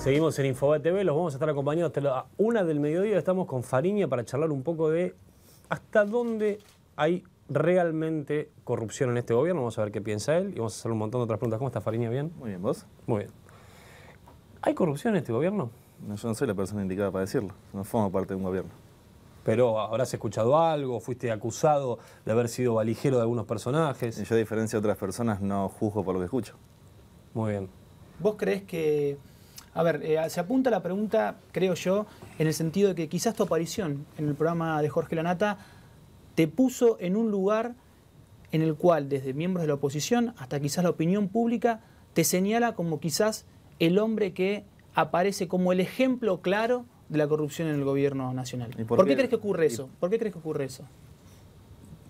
Seguimos en Infobae TV, los vamos a estar acompañando hasta la una del mediodía. Estamos con Fariña para charlar un poco de hasta dónde hay realmente corrupción en este gobierno. Vamos a ver qué piensa él y vamos a hacer un montón de otras preguntas. ¿Cómo está Fariña? ¿Bien? Muy bien, ¿vos? Muy bien. ¿Hay corrupción en este gobierno? No, yo no soy la persona indicada para decirlo. No formo parte de un gobierno. Pero habrás escuchado algo, fuiste acusado de haber sido valijero de algunos personajes. Y yo, a diferencia de otras personas, no juzgo por lo que escucho. Muy bien. ¿Vos crees que a ver, eh, se apunta la pregunta, creo yo, en el sentido de que quizás tu aparición en el programa de Jorge Lanata te puso en un lugar en el cual desde miembros de la oposición hasta quizás la opinión pública te señala como quizás el hombre que aparece como el ejemplo claro de la corrupción en el gobierno nacional. ¿Por, qué, crees que ocurre eso? ¿Por qué crees que ocurre eso?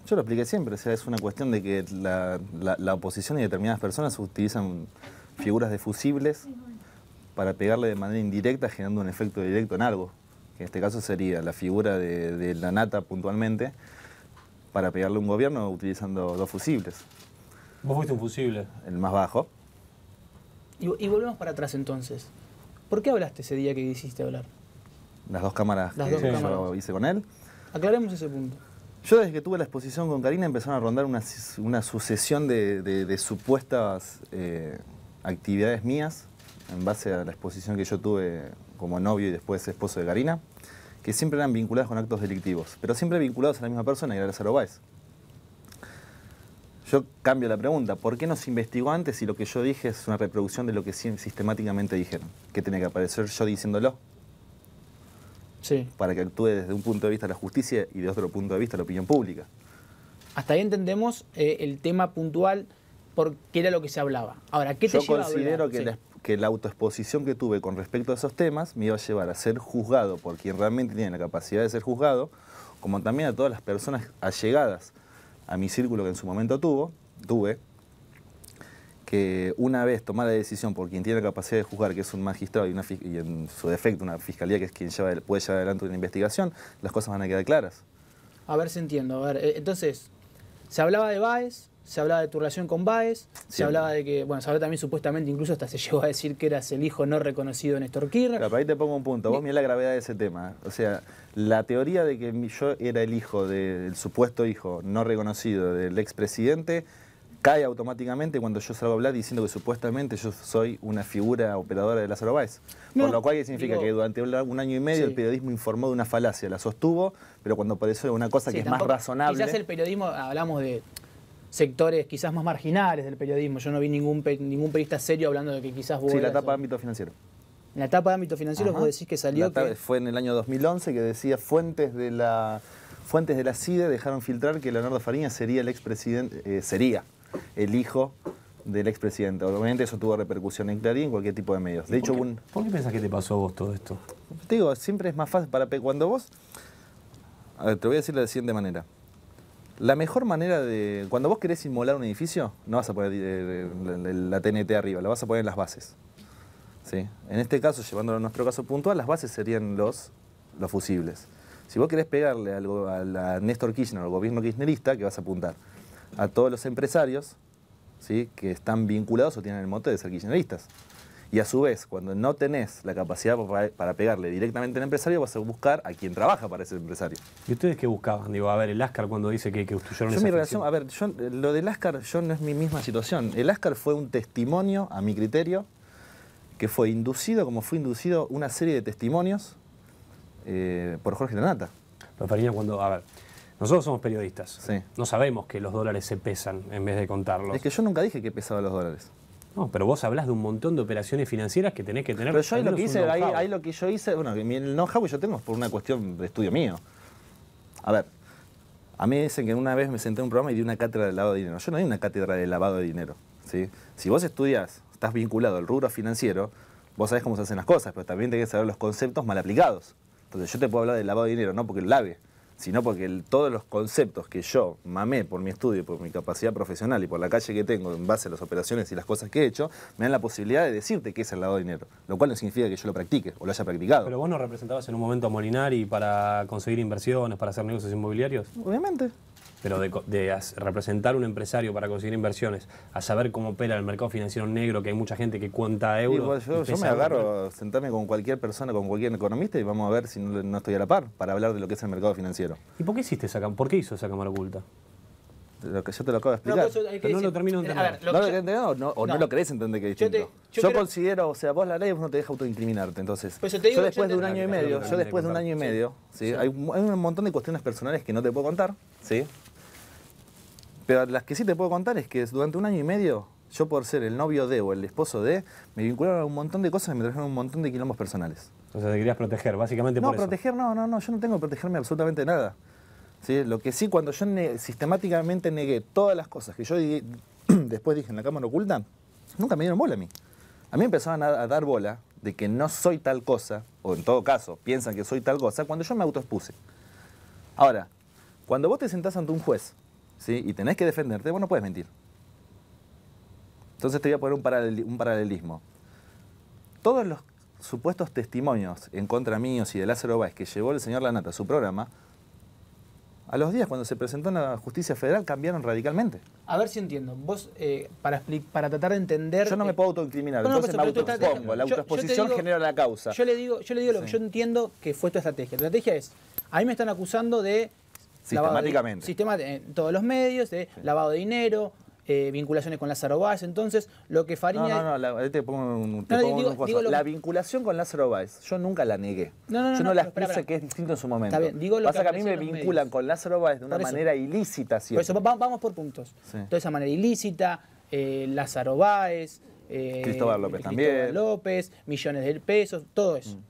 Yo lo expliqué siempre, o sea, es una cuestión de que la, la oposición y determinadas personas utilizan figuras de fusibles para pegarle de manera indirecta generando un efecto directo en algo, que en este caso sería la figura de, la nata puntualmente, para pegarle a un gobierno utilizando dos fusibles. ¿Vos fuiste un fusible? El más bajo. Y, volvemos para atrás entonces. ¿Por qué hablaste ese día que hiciste hablar? Las dos cámaras Las dos hice con él. Aclaremos ese punto. Yo desde que tuve la exposición con Karina empezaron a rondar una, una sucesión de, supuestas eh, actividades mías en base a la exposición que yo tuve como novio y después esposo de Karina, que siempre eran vinculadas con actos delictivos, pero siempre vinculados a la misma persona, y era Lázaro Yo cambio la pregunta, ¿por qué no se investigó antes si lo que yo dije es una reproducción de lo que sistemáticamente dijeron? ¿Qué tiene que aparecer yo diciéndolo. Sí. Para que actúe desde un punto de vista la justicia y desde otro punto de vista la opinión pública. Hasta ahí entendemos eh, el tema puntual porque era lo que se hablaba. Ahora, ¿qué te Yo considero que que la autoexposición que tuve con respecto a esos temas me iba a llevar a ser juzgado por quien realmente tiene la capacidad de ser juzgado, como también a todas las personas allegadas a mi círculo que en su momento tuvo, tuve, que una vez tomada la decisión por quien tiene la capacidad de juzgar, que es un magistrado y, en su defecto una fiscalía que es quien lleva, puede llevar adelante una investigación, las cosas van a quedar claras. A ver si entiendo. Eh, entonces, se hablaba de Baez, se hablaba de tu relación con Baez, se hablaba de que, bueno, se hablaba también supuestamente, incluso hasta se llegó a decir que eras el hijo no reconocido de Néstor Kirchner. Claro, ahí te pongo un punto, vos mirá la gravedad de ese tema. ¿eh? O sea, la teoría de que yo era el hijo, del supuesto hijo no reconocido del expresidente, cae automáticamente cuando yo salgo a hablar diciendo que supuestamente yo soy una figura operadora de Lázaro Baez. Con lo cual significa que durante un año y medio el periodismo informó de una falacia, la sostuvo, pero cuando apareció una cosa que es más razonable... Quizás el periodismo, hablamos de sectores quizás más marginales del periodismo. Yo no vi ningún, ningún periodista serio hablando de que quizás vos... Sí, la etapa de ámbito financiero. En la etapa de ámbito financiero vos decís que salió... La Fue en el año 2011 que decía fuentes de la, fuentes de la CIDE dejaron filtrar que Leonardo Fariña sería el ex presidente eh, sería el hijo del expresidente. Obviamente eso tuvo repercusión en Clarín, en cualquier tipo de medios. De hecho, ¿Por qué, un... pensás que te pasó a vos todo esto? Te digo, siempre es más fácil para... Cuando vos... te voy a decir de la siguiente manera. La mejor manera de. Cuando vos querés inmolar un edificio, no vas a poner eh, la, TNT arriba, la vas a poner en las bases. ¿sí? En este caso, llevándolo a nuestro caso puntual, las bases serían los, los fusibles. Si vos querés pegarle algo a, la Néstor Kirchner, al gobierno kirchnerista, que vas a apuntar a todos los empresarios ¿sí? que están vinculados o tienen el mote de ser kirchneristas. Y a su vez, cuando no tenés la capacidad para pegarle directamente al empresario, vas a buscar a quien trabaja para ese empresario. ¿Y ustedes qué buscaban? Digo, a ver, el Ascar cuando dice que, que yo mi relación, A ver, yo, lo del Ascar yo no es mi misma situación. El Ascar fue un testimonio, a mi criterio, que fue inducido, como fue inducido una serie de testimonios eh, por Jorge Lanata. Pero cuando, a ver, nosotros somos periodistas. No sabemos que los dólares se pesan en vez de contarlos. Es que yo nunca dije que pesaban los dólares. No, pero vos hablas de un montón de operaciones financieras que tenés que tener. Pero yo ahí lo que hice, ahí, lo que yo hice, bueno, el know-how yo tengo por una cuestión de estudio mío. A ver, a mí dicen que una vez me senté en un programa y di una cátedra de lavado de dinero. Yo no di una cátedra de lavado de dinero. ¿sí? Si vos estudias, estás vinculado al rubro financiero, vos sabés cómo se hacen las cosas, pero también tenés que saber los conceptos mal aplicados. Entonces yo te puedo hablar de lavado de dinero, no porque el lave, sino porque todos los conceptos que yo mamé por mi estudio, por mi capacidad profesional y por la calle que tengo en base a las operaciones y las cosas que he hecho, me dan la posibilidad de decirte que es el lado de dinero, lo cual no significa que yo lo practique o lo haya practicado. Pero vos no representabas en un momento a Molinari para conseguir inversiones, para hacer negocios inmobiliarios. Obviamente pero de, de representar un empresario para conseguir inversiones, a saber cómo opera el mercado financiero negro, que hay mucha gente que cuenta euros. Pues yo, me agarro a sentarme con cualquier persona, con cualquier economista y vamos a ver si no, estoy a la par para hablar de lo que es el mercado financiero. ¿Y por qué hiciste esa, por qué hizo esa cámara oculta? Lo que yo te lo acabo de explicar. Pues, no, lo termino de entender. lo o no. lo crees entender que es distinto. Yo, considero, o sea, vos la ley vos no te deja autoincriminarte. Entonces, pues yo, después de un año y medio, yo después de un año y medio, ¿sí? hay, hay un montón de cuestiones personales que no te puedo contar, ¿sí? Pero las que sí te puedo contar es que durante un año y medio, yo por ser el novio de o el esposo de, me vincularon a un montón de cosas y me trajeron un montón de quilombos personales. Entonces te querías proteger, básicamente no, por eso. No, proteger no, no, no, yo no tengo que protegerme absolutamente nada. ¿Sí? Lo que sí, cuando yo sistemáticamente negué todas las cosas que yo después dije en la cámara oculta, nunca me dieron bola a mí. A mí empezaban a, a, dar bola de que no soy tal cosa, o en todo caso, piensan que soy tal cosa, cuando yo me autoexpuse. Ahora, cuando vos te sentás ante un juez y tenés que defenderte, vos no puedes mentir. Entonces te voy a poner un, paralelismo. Todos los supuestos testimonios en contra míos y de Lázaro Báez que llevó el señor Lanata a su programa, a los días cuando se presentó en la justicia federal cambiaron radicalmente. A ver si entiendo. Vos, eh, para, tratar de entender... Yo no me eh, puedo autoincriminar, entonces me La autoexposición genera la causa. Yo le digo, yo le digo lo que yo entiendo que fue tu estrategia. La estrategia es, a mí me están acusando de Sistemáticamente. De, sistema, todos los medios, eh, lavado de dinero, eh, vinculaciones con Lázaro Báez. Entonces, lo que Fariña... No, no, no, la, te pongo un, te pongo La vinculación con Lázaro Báez, yo nunca la negué. No, no, no yo no, la expresé que es distinto en su momento. Está bien, digo Pasa que, a mí me vinculan con Lázaro Báez de una manera ilícita siempre. vamos por puntos. Entonces De esa manera ilícita, eh, Lázaro Báez... Cristóbal López también. López, millones de pesos, todo eso. Mm.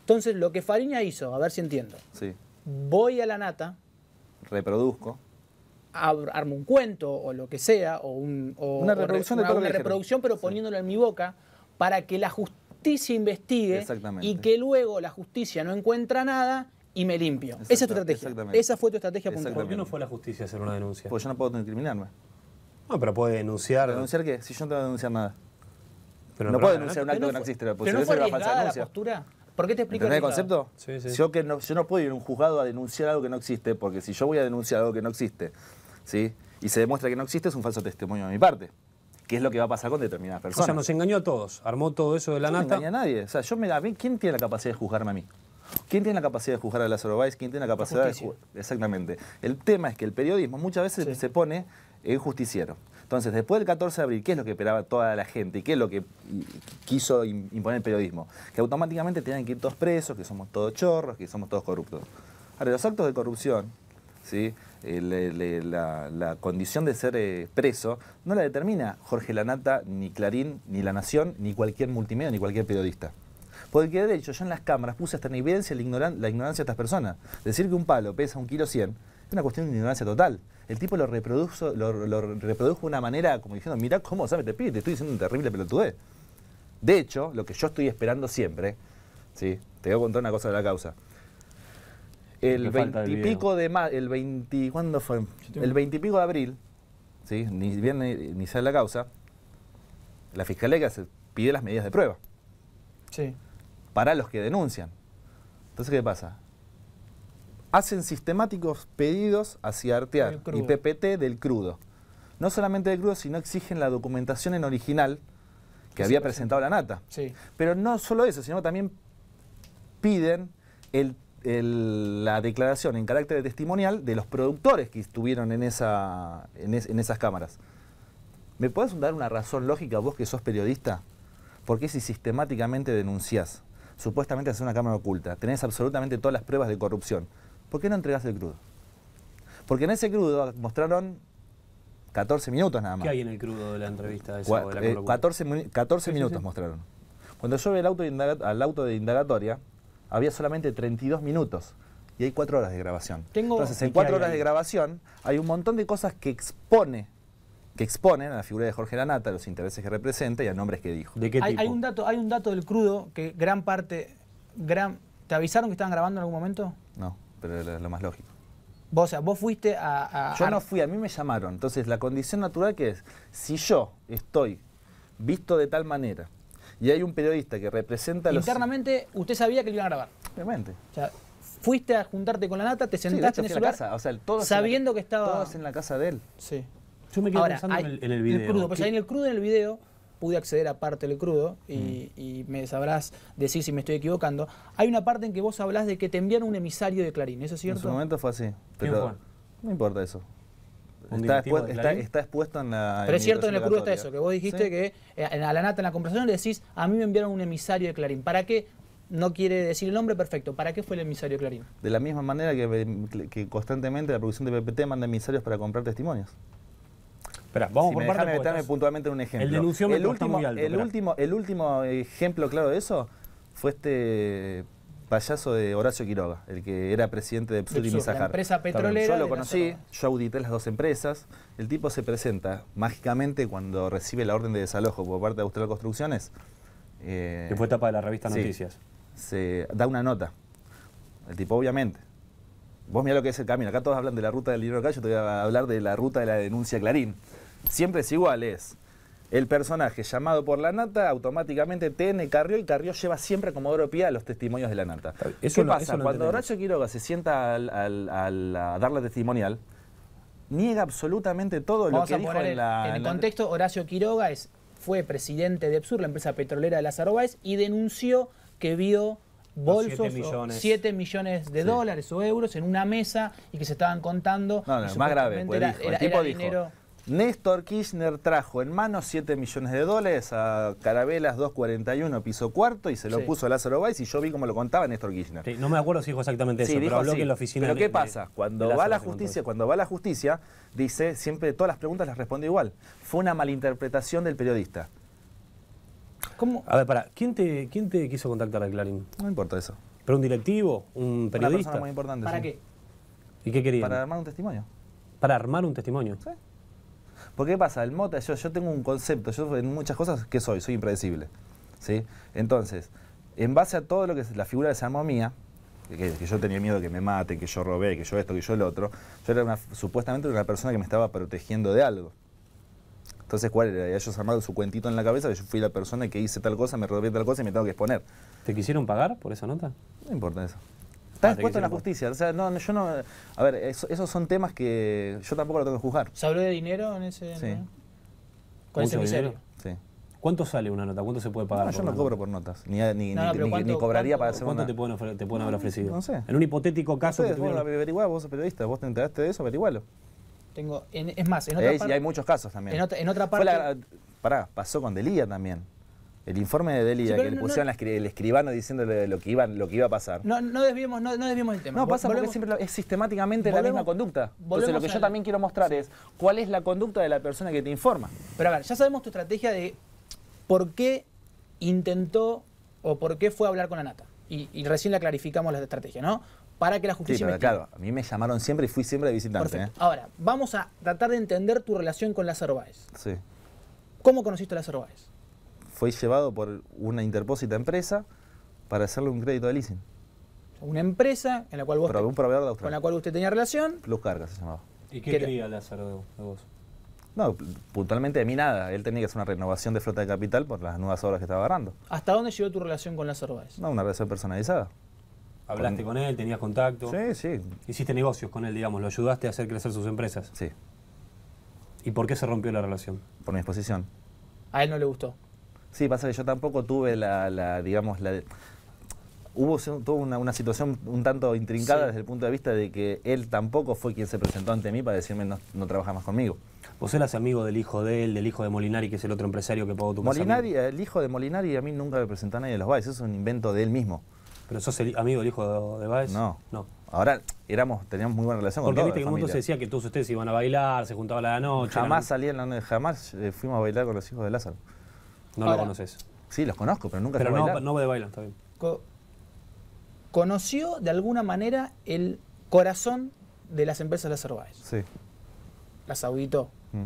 Entonces, lo que Fariña hizo, a ver si entiendo. Sí. Voy a la nata, reproduzco. Armo un cuento o lo que sea, o, un, una reproducción, de una reproducción pero poniéndolo en mi boca para que la justicia investigue y que luego la justicia no encuentra nada y me limpio. Esa es tu estrategia. Esa fue tu estrategia ¿Por qué no fue la justicia hacer una denuncia? Porque yo no puedo incriminarme. No, pero puede denunciar. ¿Denunciar qué? Si yo no te voy a denunciar nada. Pero no, puedo denunciar un acto que no existe. Pero no fue arriesgada la postura. ¿Por qué te explico? el concepto? Yo, que no, yo no puedo ir a un juzgado a denunciar algo que no existe, porque si yo voy a denunciar algo que no existe, ¿sí? Y se demuestra que no existe, es un falso testimonio de mi parte. ¿Qué es lo que va a pasar con determinadas personas? O sea, nos engañó a todos, armó todo eso de la nata. No engañé a nadie. O sea, yo me, da, ¿quién tiene la capacidad de juzgarme a mí? ¿Quién tiene la capacidad de juzgar a Lázaro Báez? ¿Quién tiene la capacidad de juzgar? Exactamente. El tema es que el periodismo muchas veces se pone en justiciero. Entonces, después del 14 de abril, ¿qué es lo que esperaba toda la gente? ¿Y qué es lo que quiso imponer el periodismo? Que automáticamente tenían que ir todos presos, que somos todos chorros, que somos todos corruptos. Ahora, los actos de corrupción, ¿sí? Eh, la, condición de ser eh, preso no la determina Jorge Lanata, ni Clarín, ni La Nación, ni cualquier multimedia, ni cualquier periodista. Porque de hecho yo en las cámaras puse hasta en evidencia la, la ignorancia de estas personas. Decir que un palo pesa un kilo cien una cuestión de ignorancia total. El tipo lo reprodujo, lo, reprodujo de una manera como diciendo, mira cómo sabe te pide, te estoy diciendo un terrible pelotudez. De hecho, lo que yo estoy esperando siempre, ¿sí? te voy a contar una cosa de la causa. El veintipico de el 20, ¿cuándo fue? El veintipico de abril, ¿sí? ni viene ni sale la causa, la fiscalía pide las medidas de prueba. Sí. Para los que denuncian. Entonces, ¿qué pasa? hacen sistemáticos pedidos hacia Artear y PPT del crudo. No solamente del crudo, sino exigen la documentación en original que había presentado la nata. Pero no solo eso, sino también piden la declaración en carácter de testimonial de los productores que estuvieron en, esas cámaras. ¿Me puedes dar una razón lógica, vos que sos periodista? Porque si sistemáticamente denunciás, supuestamente haces una cámara oculta, tenés absolutamente todas las pruebas de corrupción, ¿Por qué no entregas el crudo? Porque en ese crudo mostraron 14 minutos nada más. ¿Qué hay en el crudo de la entrevista? 14, eh, minutos mostraron. Cuando yo vi el auto al auto de indagatoria, había solamente 32 minutos y hay 4 horas de grabación. Entonces, en 4 horas de grabación hay un montón de cosas que expone que exponen a la figura de Jorge Lanata, a los intereses que representa y a nombres que dijo. hay, un dato, hay un dato del crudo que gran parte gran ¿Te avisaron que estaban grabando en algún momento? No pero era lo más lógico. Vos, sea, vos fuiste a, Yo no fui, a mí me llamaron. Entonces, la condición natural que es, si yo estoy visto de tal manera y hay un periodista que representa a los... Internamente, usted sabía que lo iban a grabar. Obviamente. fuiste a juntarte con la nata, te sentaste en, el casa, o sea, todos sabiendo que estaba... en la casa de él. Sí. Yo me quedo pensando en, el, el, video. crudo, pues ahí en el crudo, en el video pude acceder a parte del crudo mm. y, me sabrás decir si me estoy equivocando. Hay una parte en que vos hablás de que te enviaron un emisario de Clarín, ¿eso es cierto? En su momento fue así, no importa eso. Está, expuesto, en la... Pero es cierto, en el crudo está eso, que vos dijiste que eh, a la nata en la conversación le decís, a mí me enviaron un emisario de Clarín. ¿Para qué? No quiere decir el nombre, perfecto. ¿Para qué fue el emisario de Clarín? De la misma manera que constantemente la producción de PPT manda emisarios para comprar testimonios vamos si puntualmente en un ejemplo. El último, el, último, ejemplo claro de eso fue este payaso de Horacio Quiroga, el que era presidente de y Yo lo conocí, yo audité las dos empresas. El tipo se presenta mágicamente cuando recibe la orden de desalojo por parte de Austral Construcciones. Eh, que fue etapa de la revista Noticias. Se da una nota. El tipo, obviamente. Vos mirá lo que es el camino. Acá todos hablan de la ruta del de calle yo te voy a hablar de la ruta de la denuncia Clarín siempre es igual, es el personaje llamado por la nata, automáticamente tiene Carrió y Carrió lleva siempre como oro Pía los testimonios de la nata. Eso pasa? Cuando Horacio Quiroga se sienta al, a dar la testimonial, niega absolutamente todo lo que dijo en la... En el contexto, Horacio Quiroga es, fue presidente de EPSUR, la empresa petrolera de las Báez, y denunció que vio bolsos 7 millones. 7 millones de dólares o euros en una mesa y que se estaban contando. No, no, más grave, pues el tipo dijo, dinero... Néstor Kirchner trajo en mano 7 millones de dólares a Carabelas 241, piso cuarto, y se lo puso a Lázaro Báez y yo vi cómo lo contaba Néstor Kirchner. no me acuerdo si dijo exactamente eso, pero habló en la oficina... Pero ¿qué pasa? Cuando va la justicia, cuando va la justicia, dice, siempre todas las preguntas las responde igual. Fue una malinterpretación del periodista. ¿Cómo? A ver, para, ¿quién te, quién te quiso contactar a Clarín? No importa eso. ¿Pero un directivo? ¿Un periodista? muy importante. ¿Para qué? ¿Y qué quería? Para armar un testimonio. ¿Para armar un testimonio? Porque ¿qué pasa? El mota, yo, yo tengo un concepto, yo en muchas cosas, ¿qué soy? Soy impredecible. ¿sí? Entonces, en base a todo lo que es la figura de Samo mía, que, yo tenía miedo que me maten, que yo robé, que yo esto, que yo el otro, yo era supuestamente una persona que me estaba protegiendo de algo. Entonces, ¿cuál era? ellos armaron su cuentito en la cabeza, que yo fui la persona que hice tal cosa, me robé tal cosa y me tengo que exponer. ¿Te quisieron pagar por esa nota? No importa eso. Está expuesto en la justicia. O sea, no, yo no. A ver, esos son temas que yo tampoco lo tengo que juzgar. ¿Se habló de dinero en ese.? Sí. ¿Cuál es Sí. ¿Cuánto sale una nota? ¿Cuánto se puede pagar? No, yo no cobro por notas, ni, ni, ni, cobraría para hacer ¿Cuánto una... te, pueden te pueden, haber ofrecido? No sé. En un hipotético caso... Ustedes, que tuvieron... vos sos periodista, vos te enteraste de eso, averigualo. Tengo, es más, en otra parte... Y hay muchos casos también. En, otra, parte... La, pará, pasó con Delía también. El informe de Delia que le pusieron el escribano diciéndole lo que, iba, lo que iba a pasar. No, no desviemos, no, el tema. No, pasa porque siempre es sistemáticamente la misma conducta. Entonces lo que yo también quiero mostrar es cuál es la conducta de la persona que te informa. Pero a ver, ya sabemos tu estrategia de por qué intentó o por qué fue a hablar con Anata. Y, y recién la clarificamos la estrategia, ¿no? Para que la justicia. Sí, claro, a mí me llamaron siempre y fui siempre de visitante. ¿eh? Ahora, vamos a tratar de entender tu relación con Lázaro Báez. Sí. ¿Cómo conociste a Lázaro Báez? fue llevado por una interpósita empresa para hacerle un crédito de leasing. Una empresa en la cual vos con la cual usted tenía relación. Plus Cargas se llamaba. ¿Y qué, quería Lázaro de vos? No, puntualmente de mí nada. Él tenía que hacer una renovación de flota de capital por las nuevas obras que estaba agarrando. ¿Hasta dónde llegó tu relación con Lázaro Báez? No, una relación personalizada. ¿Hablaste con, con él? ¿Tenías contacto? Sí, sí. ¿Hiciste negocios con él, digamos? ¿Lo ayudaste a hacer crecer sus empresas? Sí. ¿Y por qué se rompió la relación? Por mi exposición. ¿A él no le gustó? Sí, pasa que yo tampoco tuve la, digamos, la hubo toda una, situación un tanto intrincada desde el punto de vista de que él tampoco fue quien se presentó ante mí para decirme no, no trabajas más conmigo. Vos eras amigo del hijo de él, del hijo de Molinari, que es el otro empresario que pagó tu Molinari, El hijo de Molinari a mí nunca me presentó a nadie de los Baez, eso es un invento de él mismo. ¿Pero sos el amigo del hijo de, Baez? No. no. Ahora éramos, teníamos muy buena relación Porque con Porque viste que mundo se decía que todos ustedes iban a bailar, se juntaban a la noche. Jamás salían, jamás eh, fuimos a bailar con los hijos de Lázaro. No lo conoces. Sí, los conozco, pero nunca pero se no, bailar. de bailar, está bien. conoció de alguna manera el corazón de las empresas de Báez. Sí. Las auditó. Mm.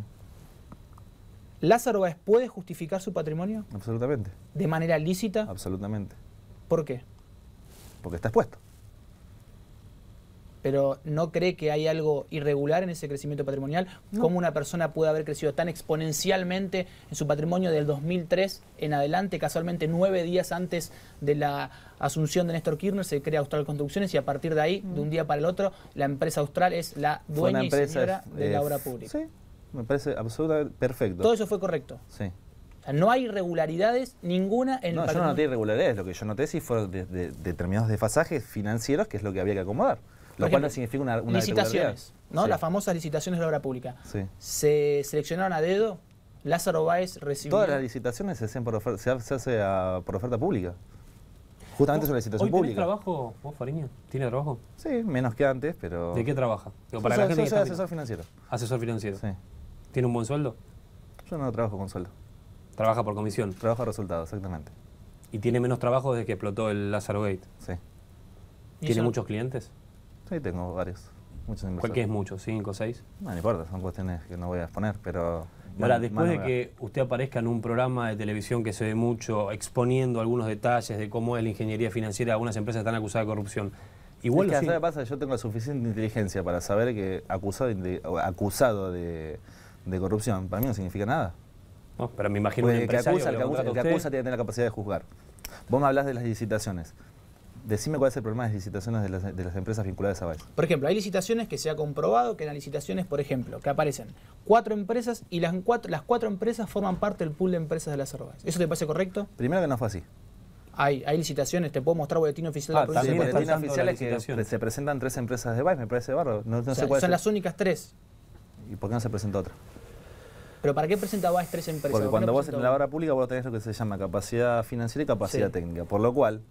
¿Lázaro puede justificar su patrimonio? Absolutamente. ¿De manera lícita? Absolutamente. ¿Por qué? Porque está expuesto pero ¿no cree que hay algo irregular en ese crecimiento patrimonial? ¿Cómo una persona puede haber crecido tan exponencialmente en su patrimonio del 2003 en adelante, casualmente nueve días antes de la asunción de Néstor Kirchner, se crea Austral Construcciones y a partir de ahí, de mm. un día para el otro, la empresa Austral es la dueña y señora de la obra pública. Sí, me parece absolutamente perfecto. Todo eso fue correcto. Sí. No hay irregularidades ninguna en no, patrimonio? No, yo no noté irregularidades. Lo que yo noté sí fueron determinados desfasajes financieros, que es lo que había que acomodar. Lo cual no significa una, Licitaciones, ¿no? Las famosas licitaciones de la obra pública. Se seleccionaron a dedo, Lázaro Báez recibió... Todas las licitaciones se hacen por ah, oferta, pública. Justamente es una licitación pública. trabajo vos, Fariña? ¿Tiene trabajo? Sí, menos que antes, pero... ¿De qué trabaja? para asesor financiero. Asesor financiero. Sí. ¿Tiene un buen sueldo? Yo no trabajo con sueldo. ¿Trabaja por comisión? Trabaja a resultados, exactamente. ¿Y tiene menos trabajo desde que explotó el Lázaro Gate? Sí. ¿Tiene muchos clientes? Sí, tengo varios. Muchos inversores. ¿Cuál que es mucho? ¿Cinco, seis? No, no importa, son cuestiones que no voy a exponer, pero... Ahora, después de que usted aparezca en un programa de televisión que se ve mucho exponiendo algunos detalles de cómo es la ingeniería financiera algunas empresas están acusadas de corrupción, igual... Es que sí. pasa? Yo tengo la suficiente inteligencia para saber que acusado de, corrupción para mí no significa nada. No, pero me imagino pues que acusa, el que acusa, que tiene la capacidad de juzgar. Vos me hablas de las licitaciones decime cuál es el problema de las licitaciones de las, empresas vinculadas a Baez. Por ejemplo, hay licitaciones que se ha comprobado que en las licitaciones, por ejemplo, que aparecen cuatro empresas y las cuatro, las cuatro empresas forman parte del pool de empresas de las Baez. ¿Eso te parece correcto? Primero que no fue así. Hay, licitaciones, te puedo mostrar boletín oficial de la ah, provincia. boletín que se presentan tres empresas de Baez, me parece bárbaro. son las únicas tres. ¿Y por qué no se presenta otra? ¿Pero para qué presenta Baez tres empresas? Porque cuando vos en la obra pública vos tenés lo que se llama capacidad financiera y capacidad técnica, por lo cual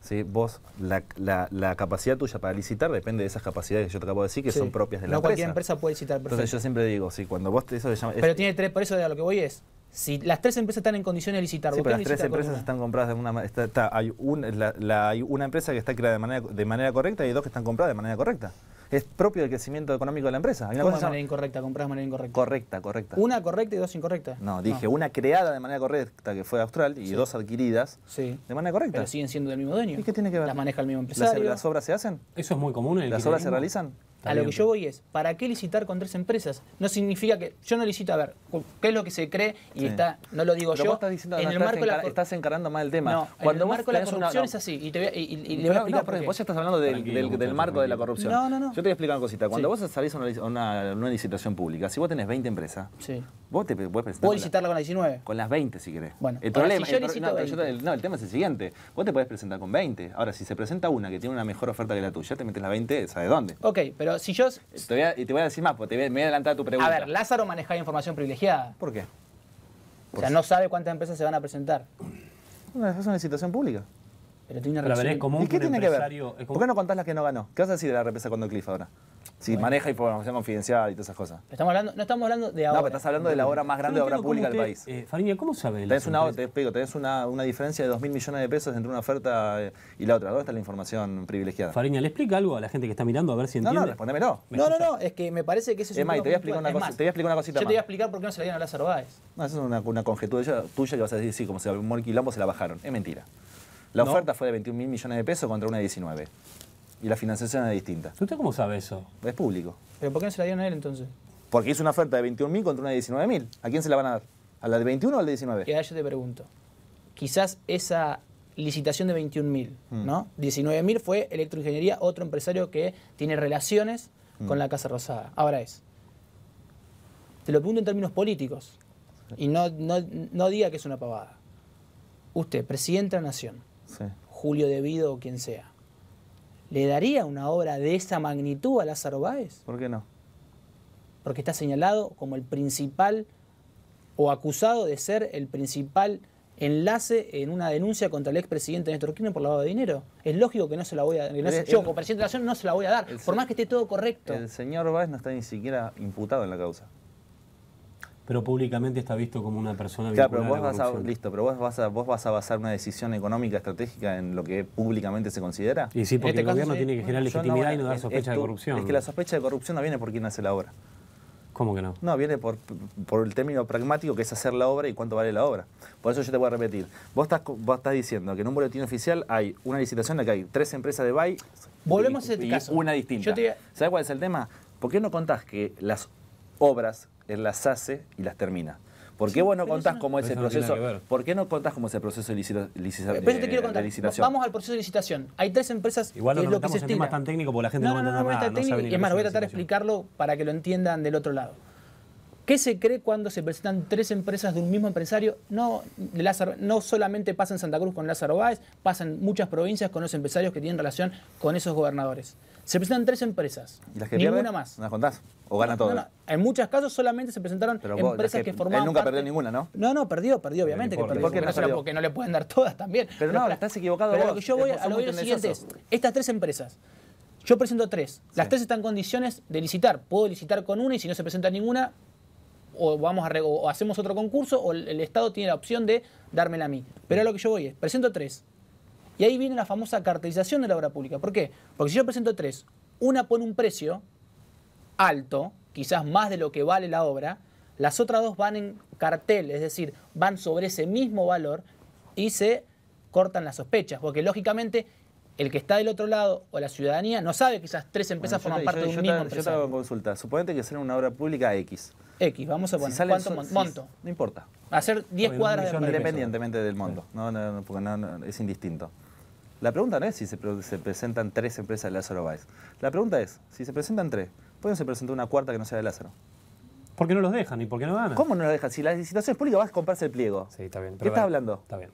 ¿sí? Vos, la, la, capacidad tuya para licitar depende de esas capacidades que yo te acabo de decir, que son propias de la empresa. No cualquier empresa puede licitar, Entonces yo siempre digo, sí, cuando vos llama, Pero tiene tres, por eso de lo que voy es, si las tres empresas están en condiciones de licitar, pero las tres empresas están compradas de una está, hay, hay una empresa que está creada de manera, de manera correcta y dos que están compradas de manera correcta es propio del crecimiento económico de la empresa. ¿Cómo de manera incorrecta, compras de manera incorrecta. Correcta, correcta. Una correcta y dos incorrectas. No, dije una creada de manera correcta que fue austral y dos adquiridas de manera correcta. Pero siguen siendo del mismo dueño. ¿Y qué tiene que ver? Las maneja el mismo empresario. ¿Las, obras se hacen? Eso es muy común en ¿Las obras se realizan? a lo que yo voy es, ¿para qué licitar con tres empresas? No significa que yo no licito a ver qué es lo que se cree y está, no lo digo yo. estás en el marco la, estás encarando mal el tema. No, Cuando en el marco la corrupción es así y, te voy, le voy a explicar por ejemplo, Vos ya estás hablando del, del, del, marco de la corrupción. No, no, no. Yo te voy a explicar una cosita. Cuando vos salís a una, una, licitación pública, si vos tenés 20 empresas, sí. Vos te puedes presentar. Puedes citarla con las 19. Con las 20, si querés. Bueno, el problema. yo no, no, el tema es el siguiente. Vos te podés presentar con 20. Ahora, si se presenta una que tiene una mejor oferta que la tuya, te metes la 20, ¿sabes dónde? Ok, pero si yo. Y te voy a decir más, porque te me voy a adelantar a tu pregunta. A ver, Lázaro maneja información privilegiada. ¿Por qué? o sea, no sabe cuántas empresas se van a presentar. Bueno, es una licitación pública. Pero tiene una relación. ¿Y qué tiene que ver? ¿Por qué no contás las que no ganó? ¿Qué vas a decir de la represa con Cliff ahora? Sí, maneja información confidencial y todas esas cosas. estamos hablando, no estamos hablando de ahora. No, pero estás hablando de la obra más grande de obra pública del país. Eh, Fariña, ¿cómo sabe? Tenés una, te explico, tenés una, una diferencia de 2.000 millones de pesos entre una oferta y la otra. ¿Dónde está la información privilegiada? Fariña, ¿le explica algo a la gente que está mirando a ver si entiende? No, no, respóndeme, No, no, no, es que me parece que ese es, es un más, te voy, a explicar una cosa, te voy a explicar una cosita Yo te voy a explicar por qué no se la dieron a Lázaro Báez. No, esa es una, conjetura tuya que vas a decir, sí, como se si un y quilombo, se la bajaron. Es mentira. La oferta fue de 21.000 mil millones de pesos contra una de 19 y la financiación es distinta. ¿Usted cómo sabe eso? Es público. ¿Pero por qué no se la dieron a él entonces? Porque hizo una oferta de 21.000 contra una de 19.000. ¿A quién se la van a dar? ¿A la de 21 o a la de 19? Y ahora yo te pregunto. Quizás esa licitación de 21.000, mm. ¿no? 19.000 fue Electroingeniería, otro empresario que tiene relaciones mm. con la Casa Rosada. Ahora es. Te lo pregunto en términos políticos. Y no, diga que es una pavada. Usted, presidente de la Nación, sí. Julio Devido o quien sea, le daría una obra de esa magnitud a Lázaro Báez? ¿Por qué no? Porque está señalado como el principal o acusado de ser el principal enlace en una denuncia contra el expresidente Néstor Kirchner por lavado de dinero. Es lógico que no se la voy a dar. Yo, como presidente de la Nación, no se la voy a dar, por más que esté todo correcto. El señor Báez no está ni siquiera imputado en la causa pero públicamente está visto como una persona claro, pero vos vas a, pero vos vas, a, vas a basar una decisión económica estratégica en lo que públicamente se considera. Y sí, porque este el gobierno tiene que generar legitimidad y no dar sospecha de corrupción. Es que la sospecha de corrupción no viene por quien hace la obra. ¿Cómo que no? No, viene por, el término pragmático que es hacer la obra y cuánto vale la obra. Por eso yo te voy a repetir. Vos estás, vos estás diciendo que en un boletín oficial hay una licitación de la que hay tres empresas de BAI Volvemos a ese caso. una distinta. ¿Sabés cuál es el tema? ¿Por qué no contás que las obras él las hace y las termina. ¿Por qué vos no contás cómo es el proceso? ¿Por qué no contás cómo es el proceso de, eh, licitación? Vamos al proceso de licitación. Hay tres empresas no que es lo que se estima. tan técnico porque la gente no, no, nada. es más, voy a tratar de explicarlo para que lo entiendan del otro lado. ¿Qué se cree cuando se presentan tres empresas de un mismo empresario? No, no solamente pasa en Santa Cruz con Lázaro Báez, pasa en muchas provincias con los empresarios que tienen relación con esos gobernadores. Se presentan tres empresas. ¿Y Ninguna más. ¿Las contás? ¿O gana todas? En muchos casos solamente se presentaron empresas que, formaron nunca perdió ninguna, ¿no? No, no, perdió, perdió, obviamente. no Porque no le pueden dar todas también. Pero no, estás equivocado. Pero lo que yo voy a lo siguiente es: estas tres empresas. Yo presento tres. Las tres están en condiciones de licitar. Puedo licitar con una y si no se presenta ninguna, o, vamos hacemos otro concurso o el, Estado tiene la opción de dármela a mí. Pero a lo que yo voy es, presento tres. Y ahí viene la famosa cartelización de la obra pública. ¿Por qué? Porque si yo presento tres, una pone un precio alto, quizás más de lo que vale la obra, las otras dos van en cartel, es decir, van sobre ese mismo valor y se cortan las sospechas, porque lógicamente el que está del otro lado o la ciudadanía no sabe que esas tres empresas forman parte de un mismo empresario. Yo estaba en consulta. Suponete que será una obra pública X. X, vamos a poner. ¿Cuánto monto? no importa. Hacer 10 cuadras de Independientemente del monto. No, no, no, porque es indistinto. La pregunta no es si se, presentan tres empresas de Lázaro Báez. La pregunta es, si se presentan tres, ¿Pueden se presentar una cuarta que no sea de Lázaro? Porque no los dejan y por qué no ganan. ¿Cómo no los dejan? Si la licitación es pública, vas a comprarse el pliego. Sí, está bien. ¿Qué estás hablando? Está bien.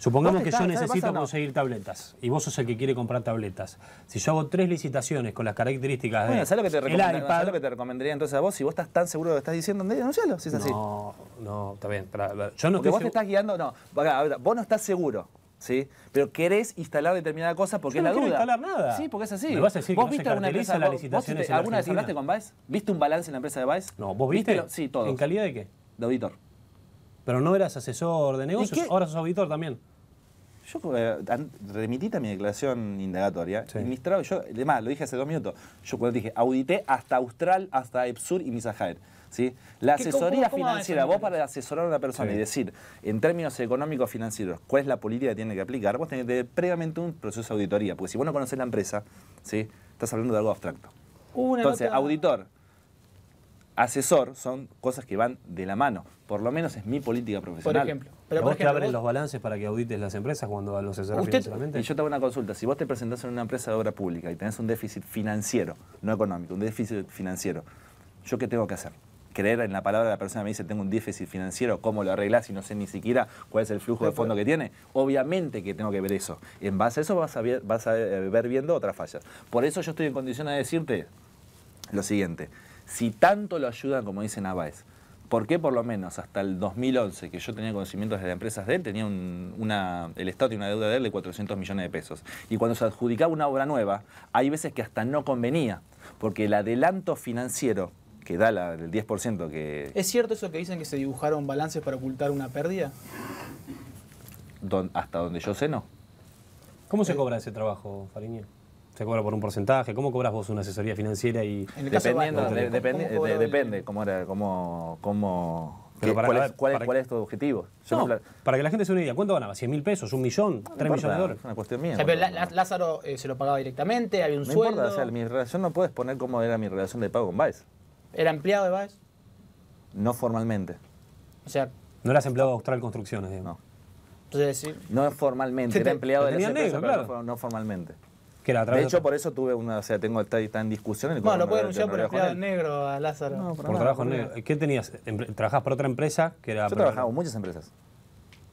Supongamos que yo necesito conseguir tabletas y vos sos el que quiere comprar tabletas. Si yo hago tres licitaciones con las características bueno, de ¿sabes lo que te lo que te recomendaría entonces a vos? Si vos estás tan seguro de lo que estás diciendo, denuncialo, si es así. No, no, está bien. yo no Porque vos te estás guiando, no, vos no estás seguro. ¿sí? Pero querés instalar determinada cosa porque es la duda. No instalar nada. Sí, porque es así. ¿Vos viste alguna empresa, la ¿Alguna vez hablaste con Vice? ¿Viste un balance en la empresa de Vice? No, ¿vos viste? sí, todo. ¿En calidad de qué? De auditor. Pero no eras asesor de negocios, ahora sos auditor también. Yo eh, remití a mi declaración indagatoria. Y yo, además, lo dije hace dos minutos. Yo cuando dije, audité hasta Austral, hasta Epsur y Misajaer. ¿sí? La asesoría financiera, vos para asesorar a una persona y decir, en términos económicos financieros, cuál es la política que tiene que aplicar, vos tenés que tener previamente un proceso de auditoría. Porque si vos no conocés la empresa, ¿sí? estás hablando de algo abstracto. Entonces, auditor, asesor, son cosas que van de la mano. Por lo menos es mi política profesional. Por ejemplo. Pero vos te abren los balances para que audites las empresas cuando los asesoras financieramente. Y yo te hago una consulta. Si vos te presentás en una empresa de obra pública y tenés un déficit financiero, no económico, un déficit financiero, ¿yo qué tengo que hacer? creer en la palabra de la persona que me dice tengo un déficit financiero, ¿cómo lo arreglás si no sé ni siquiera cuál es el flujo de fondo que tiene? Obviamente que tengo que ver eso. en base a eso vas a, ver, vas a eh, ver viendo otras fallas. Por eso yo estoy en condiciones de decirte lo siguiente. Si tanto lo ayudan, como dice Navaez, ¿Por qué por lo menos hasta el 2011, que yo tenía conocimientos de las empresas de él, tenía el Estado y una deuda de él de 400 millones de pesos? Y cuando se adjudicaba una obra nueva, hay veces que hasta no convenía, porque el adelanto financiero que da el 10% que... ¿Es cierto eso que dicen que se dibujaron balances para ocultar una pérdida? hasta donde yo sé, no. ¿Cómo se eh, cobra ese trabajo, Fariña? ¿Se cobra por un porcentaje? ¿Cómo cobras vos una asesoría financiera? y depende, depende cómo era, cómo, ¿Cuál, es, tu objetivo? para que la gente se una idea, ¿cuánto ganaba? ¿100 mil pesos? ¿Un millón? ¿Tres millones de dólares? Es una cuestión mía. Lázaro eh, se lo pagaba directamente, había un sueldo. Importa, mi relación no puedes poner cómo era mi relación de pago con Baez. ¿Era empleado de Baez? No formalmente. O sea. No eras empleado de Austral Construcciones, No. Entonces, sí. No formalmente, era empleado de la no formalmente de hecho, por eso tuve una, o sea, tengo está, en discusión. El no, lo puede denunciar por empleado negro a Lázaro. por, trabajo negro. ¿Qué tenías? ¿Trabajabas para otra empresa? Que era Yo trabajaba con muchas empresas.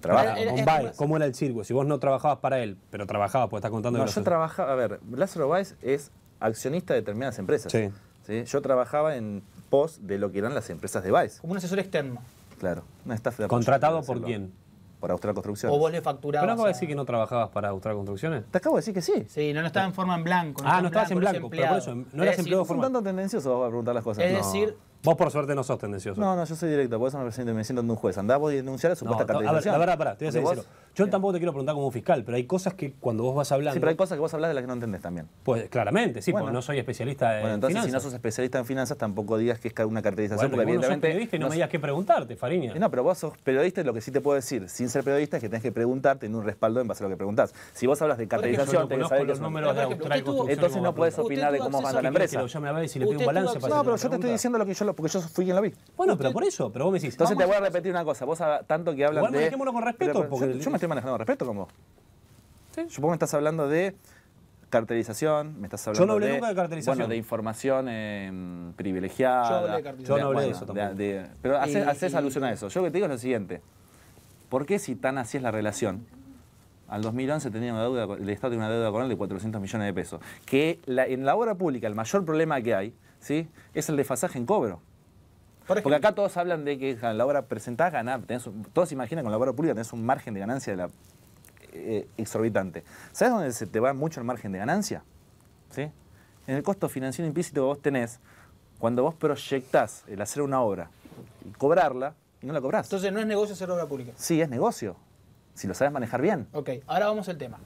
Trabajaba. Era, era, ¿Cómo era el circo? Si vos no trabajabas para él, pero trabajabas, pues estás contando... No, yo trabajaba... A ver, Lázaro Weiss es accionista de determinadas empresas. Sí. Yo trabajaba en pos de lo que eran las empresas de Weiss, Como un asesor externo. Claro, una estafa. ¿Contratado por quién? para Austral Construcciones. ¿O vos le facturabas? Pero acabo de decir que no trabajabas para Austral Construcciones. Te acabo de decir que sí. Sí, no, no estaba en forma en blanco. ah, no estabas en blanco, pero por eso, no eras empleado en forma. Un tanto tendencioso a preguntar las cosas. Es decir, Vos por suerte no sos tendencioso. No, no, yo soy directo, por eso me presidente me siento un juez. Andá vos y denunciar a supuesta no, no, a ver, La verdad, te voy a ser sincero. Yo tampoco te quiero preguntar como un fiscal, pero hay cosas que cuando vos vas hablando... Sí, pero hay cosas que vos hablas de las que no entendés también. Pues claramente, sí, porque no soy especialista en Bueno, entonces si no sos especialista en finanzas tampoco digas que es una cartelización porque evidentemente... Sos periodista y no, me digas qué preguntarte, Fariña. No, pero vos sos periodista y lo que sí te puedo decir, sin ser periodista, es que tenés que preguntarte en un respaldo en base a lo que preguntás. Si vos hablas de cartelización Entonces no puedes opinar de cómo manda la empresa. No, pero yo te estoy diciendo lo que yo lo porque yo fui quien lo vi. Bueno, pero por eso, pero vos me decís. Entonces te voy a repetir una cosa, vos tanto que hablas de. Igual con respeto. yo, me estoy manejando con respeto como. Sí. Supongo que estás hablando de carterización, me estás hablando yo no hablé nunca de carterización. Bueno, de información eh, privilegiada. Yo hablé de carterización. Yo no hablé de eso tampoco. pero haces, alusión a eso. Yo lo que te digo es lo siguiente. ¿Por qué si tan así es la relación? Al 2011 tenía una deuda, el Estado tenía una deuda con él de 400 millones de pesos. Que en la obra pública el mayor problema que hay es el desfasaje en cobro. Porque acá todos hablan de que la obra presentada ganás, todos se imaginan con la obra pública tenés un margen de ganancia eh, exorbitante. ¿Sabes dónde se te va mucho el margen de ganancia? En el costo financiero implícito que vos tenés cuando vos proyectás el hacer una obra cobrarla y no la cobrás. Entonces no es negocio hacer obra pública. Sí, es negocio, si lo sabes manejar bien. Ok, ahora vamos al tema.